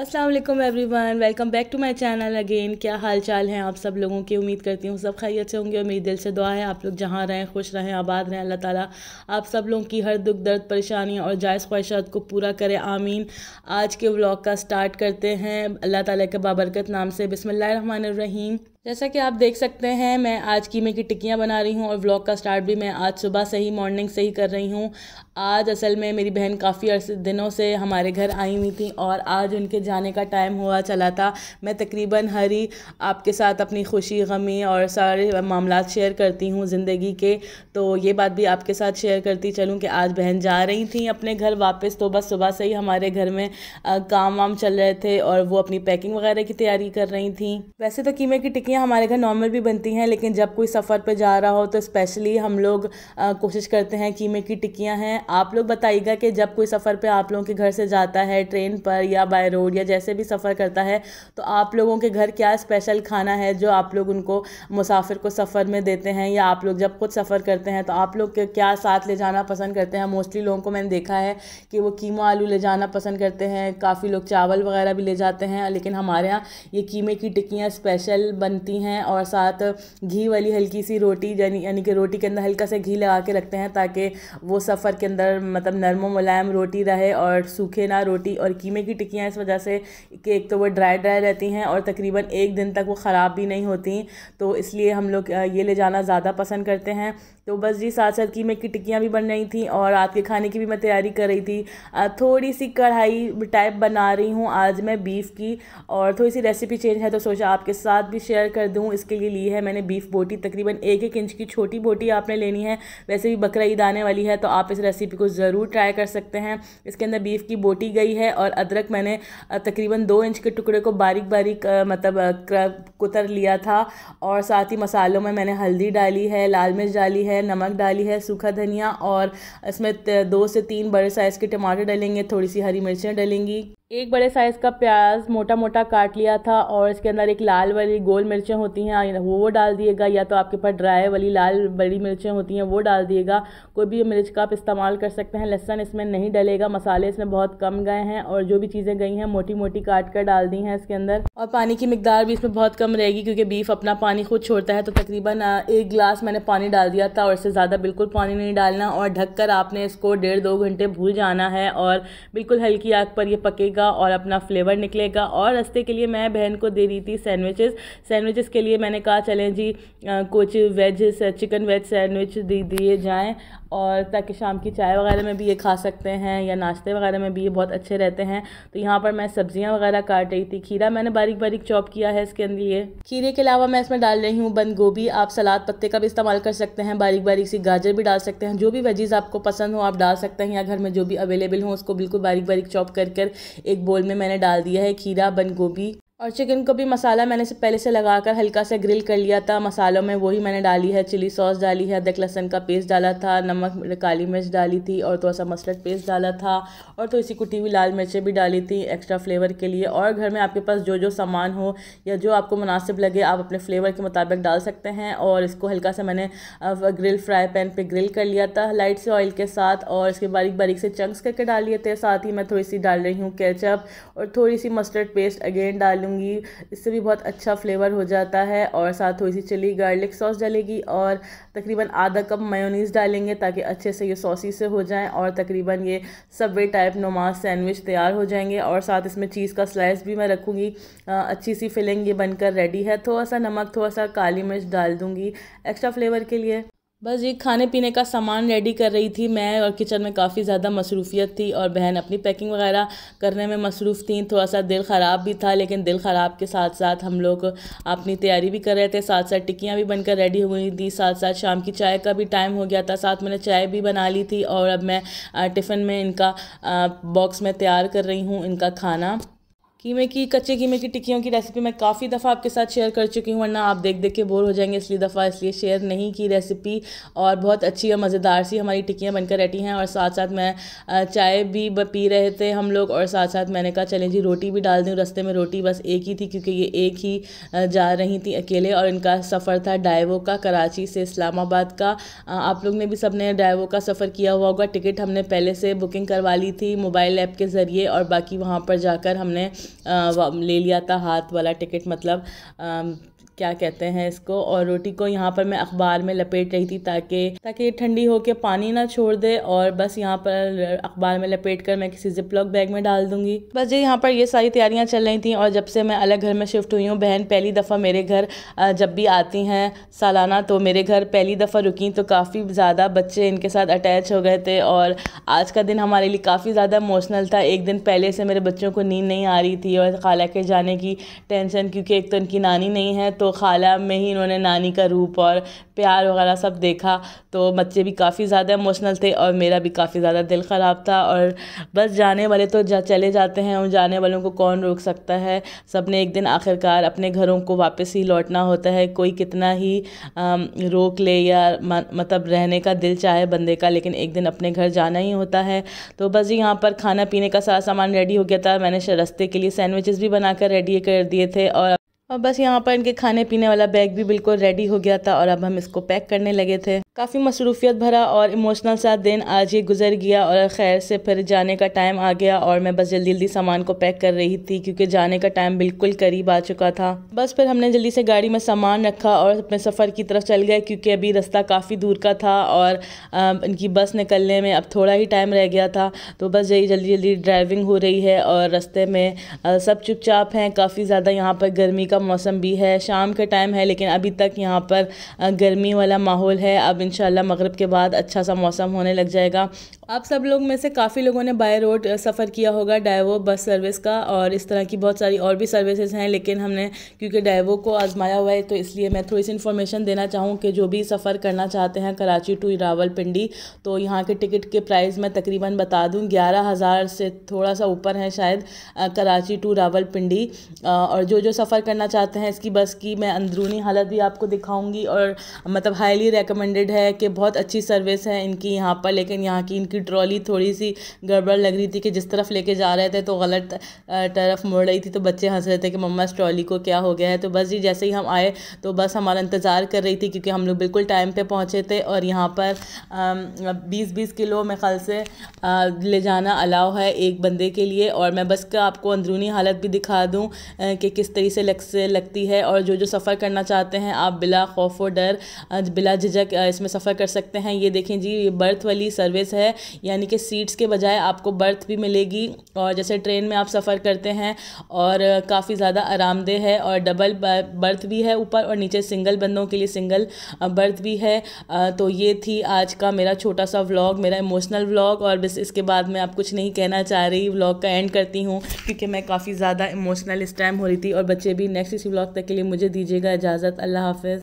Aslam everyone welcome back to my channel again क्या हाल चाल हैं आप सब लोगों की उम्मीद करती हूँ सब खैरियत से होंगे और मेरी दिल से दुआ है आप लोग जहाँ रहें खुश रहें आबाद रहें अल्लाह ताला आप सब लोगों की हर दुख दर्द परेशानी और जायज़ ख्वाहिशात को पूरा करें आमीन आज के व्लॉग का स्टार्ट करते हैं अल्लाह ताला के बाबरकत नाम से बिसमीम जैसा कि आप देख सकते हैं मैं आज कीमे की टिक्कियाँ बना रही हूँ और व्लॉग का स्टार्ट भी मैं आज सुबह से ही मॉर्निंग से ही कर रही हूँ आज असल में मेरी बहन काफ़ी अरसे दिनों से हमारे घर आई हुई थी और आज उनके जाने का टाइम हुआ चला था मैं तकरीबन हर ही आपके साथ अपनी खुशी गमी और सारे मामला शेयर करती हूँ ज़िंदगी के तो ये बात भी आपके साथ शेयर करती चलूँ कि आज बहन जा रही थी अपने घर वापस तो बस सुबह से ही हमारे घर में काम वाम चल रहे थे और वो अपनी पैकिंग वगैरह की तैयारी कर रही थी वैसे तो कीमे की टिक्कियाँ बाटियाँ हमारे घर नॉर्मल भी बनती हैं लेकिन जब कोई सफ़र पर जा रहा हो तो स्पेशली हम लोग कोशिश करते हैं कीमे की टिक्कियाँ हैं आप लोग बताइएगा कि जब कोई सफ़र पर आप लोगों के घर से जाता है ट्रेन पर या बाय रोड या जैसे भी सफ़र करता है तो आप लोगों के घर क्या स्पेशल खाना है जो आप लोग उनको मुसाफिर को सफ़र में देते हैं या आप लोग जब खुद सफ़र करते हैं तो आप लोग क्या साथ ले जाना पसंद करते हैं मोस्टली लोगों को मैंने देखा है कि वो कीमो आलू ले जाना पसंद करते हैं काफ़ी लोग चावल वगैरह भी ले जाते हैं लेकिन हमारे यहाँ ये कीमे की टिक्कियाँ स्पेशल बन बनती हैं और साथ घी वाली हल्की सी रोटी यानी यानी कि रोटी के अंदर हल्का सा घी लगा के रखते हैं ताकि वो सफ़र के अंदर मतलब नरम मुलायम रोटी रहे और सूखे ना रोटी और कीमे की टिक्कियाँ इस वजह से कि एक तो वो ड्राई ड्राई रहती हैं और तकरीबन एक दिन तक वो ख़राब भी नहीं होती तो इसलिए हम लोग ये ले जाना ज़्यादा पसंद करते हैं तो बस जी साथ साथ कीमे की टिक्कियाँ भी बन रही थी और रात के खाने की भी मैं तैयारी कर रही थी थोड़ी सी कढ़ाई टाइप बना रही हूँ आज मैं बीफ़ की और थोड़ी सी रेसिपी चेंज है तो सोचा आपके साथ भी शेयर कर दूँ इसके लिए ली है मैंने बीफ बोटी तकरीबन एक एक इंच की छोटी बोटी आपने लेनी है वैसे भी बकरा ईद आने वाली है तो आप इस रेसिपी को ज़रूर ट्राई कर सकते हैं इसके अंदर बीफ की बोटी गई है और अदरक मैंने तकरीबन दो इंच के टुकड़े को बारीक बारीक मतलब कुतर लिया था और साथ ही मसालों में मैंने हल्दी डाली है लाल मिर्च डाली है नमक डाली है सूखा धनिया और इसमें दो से तीन बड़े साइज़ के टमाटर डलेंगे थोड़ी सी हरी मिर्चें डलेंगी एक बड़े साइज़ का प्याज मोटा मोटा काट लिया था और इसके अंदर एक लाल वाली गोल मिर्चें होती हैं वो वो डाल दिएगा या तो आपके पास ड्राई वाली लाल बड़ी मिर्चें होती हैं वो डाल दिएगा कोई भी मिर्च का आप इस्तेमाल कर सकते हैं लहसन इसमें नहीं डलेगा मसाले इसमें बहुत कम गए हैं और जो भी चीज़ें गई हैं मोटी मोटी काट कर डाल दी हैं इसके अंदर और पानी की मकदार भी इसमें बहुत कम रहेगी क्योंकि बीफ अपना पानी खुद छोड़ता है तो तकरीबन एक गिलास मैंने पानी डाल दिया था और इससे ज़्यादा बिल्कुल पानी नहीं डालना और ढक आपने इसको डेढ़ दो घंटे भूल जाना है और बिल्कुल हल्की आग पर यह पकेगा निकलेगा और अपना फ्लेवर निकलेगा और रस्ते के लिए मैं बहन को दे रही थी सैंडविचेस सैंडविचेस के लिए मैंने कहा चलें जी कुछ वेज चिकन वेज सैंडविच दे दिए जाएँ और ताकि शाम की चाय वगैरह में भी ये खा सकते हैं या नाश्ते वगैरह में भी ये बहुत अच्छे रहते हैं तो यहाँ पर मैं सब्जियाँ वगैरह काट रही थी खीरा मैंने बारीक बारीक चॉप किया है इसके अंदर ये खीरे के अलावा मैं इसमें डाल रही हूँ बंद गोभी आप सलाद पत्ते का भी इस्तेमाल कर सकते हैं बारीक बारीक सी गाजर भी डाल सकते हैं जो भी वेजीज़ आपको पसंद हो आप डाल सकते हैं या घर में जो भी अवेलेबल हो उसको बिल्कुल बारीक बारीक चॉप कर कर एक बोल में मैंने डाल दिया है खीरा बंद गोभी और चिकन को भी मसाला मैंने से पहले से लगा कर हल्का सा ग्रिल कर लिया था मसालों में वही मैंने डाली है चिली सॉस डाली है अदरक लहसन का पेस्ट डाला था नमक काली मिर्च डाली थी और थोड़ा सा मस्टर्ड पेस्ट डाला था और तो इसी कुटी हुई लाल मिर्चें भी डाली थी एक्स्ट्रा फ्लेवर के लिए और घर में आपके पास जो जो सामान हो या जो आपको मुनासिब लगे आप अपने फ्लेवर के मुताबिक डाल सकते हैं और इसको हल्का सा मैंने ग्रिल फ्राई पैन पर ग्रिल कर लिया था लाइट से ऑयल के साथ और इसके बारीक बारीक से चंक्स करके डाल लिए थे साथ ही मैं थोड़ी सी डाल रही हूँ कैचअप और थोड़ी सी मस्टर्ड पेस्ट अगेन डाल डालूँगी इससे भी बहुत अच्छा फ्लेवर हो जाता है और साथ थोड़ी सी चिली गार्लिक सॉस डालेगी और तकरीबन आधा कप मेयोनीज डालेंगे ताकि अच्छे से ये सॉसी से हो जाए और तकरीबन ये सबवे टाइप नुमाज सैंडविच तैयार हो जाएंगे और साथ इसमें चीज़ का स्लाइस भी मैं रखूँगी अच्छी सी फिलिंग ये बनकर रेडी है थोड़ा सा नमक थोड़ा सा काली मिर्च डाल दूँगी एक्स्ट्रा फ्लेवर के लिए बस ये खाने पीने का सामान रेडी कर रही थी मैं और किचन में काफ़ी ज़्यादा मसरूफियत थी और बहन अपनी पैकिंग वगैरह करने में मसरूफ़ थी थोड़ा सा दिल ख़राब भी था लेकिन दिल ख़राब के साथ साथ हम लोग अपनी तैयारी भी कर रहे थे साथ साथ टिक्कियाँ भी बनकर रेडी हुई थी साथ साथ शाम की चाय का भी टाइम हो गया था साथ मैंने चाय भी बना ली थी और अब मैं टिफ़िन में इनका बॉक्स में तैयार कर रही हूँ इनका खाना कीमे की कच्चे कीमे की टिक्कियों की रेसिपी मैं काफ़ी दफ़ा आपके साथ शेयर कर चुकी हूँ वरना आप देख देख के बोर हो जाएंगे इसलिए दफ़ा इसलिए शेयर नहीं की रेसिपी और बहुत अच्छी और मज़ेदार सी हमारी टिक्कियाँ बनकर रहती हैं और साथ साथ मैं चाय भी पी रहे थे हम लोग और साथ साथ मैंने कहा चलें जी रोटी भी डाल दूँ रस्ते में रोटी बस एक ही थी क्योंकि ये एक ही जा रही थी अकेले और इनका सफ़र था डाइवो का कराची से इस्लामाबाद का आप लोग ने भी सब ने डाइवो का सफ़र किया हुआ होगा टिकट हमने पहले से बुकिंग करवा ली थी मोबाइल ऐप के ज़रिए और बाकी वहाँ पर जाकर हमने ले लिया था हाथ वाला टिकट मतलब आ, क्या कहते हैं इसको और रोटी को यहाँ पर मैं अखबार में लपेट रही थी ताकि ताकि ठंडी हो के पानी ना छोड़ दे और बस यहाँ पर अखबार में लपेट कर मैं किसी जिपलॉक बैग में डाल दूँगी बस जी यहाँ पर ये सारी तैयारियाँ चल रही थी और जब से मैं अलग घर में शिफ्ट हुई हूँ बहन पहली दफ़ा मेरे घर जब भी आती हैं सालाना तो मेरे घर पहली दफ़ा रुकी तो काफ़ी ज़्यादा बच्चे इनके साथ अटैच हो गए थे और आज का दिन हमारे लिए काफ़ी ज़्यादा इमोशनल था एक दिन पहले से मेरे बच्चों को नींद नहीं आ रही थी और खाला के जाने की टेंशन क्योंकि एक तो इनकी नानी नहीं है तो खाला में ही इन्होंने नानी का रूप और प्यार वगैरह सब देखा तो बच्चे भी काफ़ी ज़्यादा इमोशनल थे और मेरा भी काफ़ी ज़्यादा दिल ख़राब था और बस जाने वाले तो जा चले जाते हैं उन जाने वालों को कौन रोक सकता है सब ने एक दिन आखिरकार अपने घरों को वापस ही लौटना होता है कोई कितना ही रोक ले या मतलब रहने का दिल चाहे बंदे का लेकिन एक दिन अपने घर जाना ही होता है तो बस यहाँ पर खाना पीने का सारा सामान रेडी हो गया था मैंने रस्ते के लिए सैंडविचेस भी बनाकर रेडी कर दिए थे और और बस यहाँ पर इनके खाने पीने वाला बैग भी बिल्कुल रेडी हो गया था और अब हम इसको पैक करने लगे थे काफ़ी मसरूफियत भरा और इमोशनल सा दिन आज ये गुजर गया और खैर से फिर जाने का टाइम आ गया और मैं बस जल्दी जल्दी सामान को पैक कर रही थी क्योंकि जाने का टाइम बिल्कुल करीब आ चुका था बस फिर हमने जल्दी से गाड़ी में सामान रखा और अपने सफ़र की तरफ चल गए क्योंकि अभी रास्ता काफ़ी दूर का था और आ, इनकी बस निकलने में अब थोड़ा ही टाइम रह गया था तो बस यही जल्दी जल्दी ड्राइविंग हो रही है और रस्ते में आ, सब चुपचाप हैं काफ़ी ज़्यादा यहाँ पर गर्मी का मौसम भी है शाम का टाइम है लेकिन अभी तक यहाँ पर गर्मी वाला माहौल है अब इन मगरब के बाद अच्छा सा मौसम होने लग जाएगा आप सब लोग में से काफ़ी लोगों ने बाय रोड सफ़र किया होगा डाइवो बस सर्विस का और इस तरह की बहुत सारी और भी सर्विसेज हैं लेकिन हमने क्योंकि डायवो को आजमाया हुआ है तो इसलिए मैं थोड़ी सी इन्फॉर्मेशन देना चाहूँ कि जो भी सफ़र करना चाहते हैं कराची टू रावलपिंडी तो यहाँ के टिकट के प्राइस मैं तकरीबन बता दूँ ग्यारह हज़ार से थोड़ा सा ऊपर है शायद कराची टू रावल और जो जो सफ़र करना चाहते हैं इसकी बस की मैं अंदरूनी हालत भी आपको दिखाऊँगी और मतलब हाईली रिकमेंडेड है कि बहुत अच्छी सर्विस है इनकी यहाँ पर लेकिन यहाँ की इनकी ट्रॉली थोड़ी सी गड़बड़ लग रही थी कि जिस तरफ लेके जा रहे थे तो गलत तरफ मुड़ रही थी तो बच्चे हंस रहे थे कि मम्मा इस ट्रॉली को क्या हो गया है तो बस जी जैसे ही हम आए तो बस हमारा इंतज़ार कर रही थी क्योंकि हम लोग बिल्कुल टाइम पर पहुँचे थे और यहाँ पर बीस बीस किलो मेरे ख्याल से ले जाना अलाव है एक बंदे के लिए और मैं बस का आपको अंदरूनी हालत भी दिखा दूँ कि किस तरीके से लग से लगती है और जो जो सफ़र करना चाहते हैं आप बिला खौफ और डर बिला झिझक इसमें सफ़र कर सकते हैं ये देखें जी ये बर्थ वाली सर्विस है यानी कि सीट्स के बजाय आपको बर्थ भी मिलेगी और जैसे ट्रेन में आप सफ़र करते हैं और काफ़ी ज़्यादा आरामदेह है और डबल बर्थ भी है ऊपर और नीचे सिंगल बंदों के लिए सिंगल बर्थ भी है तो ये थी आज का मेरा छोटा सा व्लॉग मेरा इमोशनल व्लॉग और बस इसके बाद मैं आप कुछ नहीं कहना चाह रही व्लॉग का एंड करती हूँ क्योंकि मैं काफ़ी ज़्यादा इमोशनल इस टाइम हो रही थी और बच्चे भी नेक्स्ट इसी व्लॉग तक के लिए मुझे दीजिएगा इजाज़त अल्लाह हाफिज़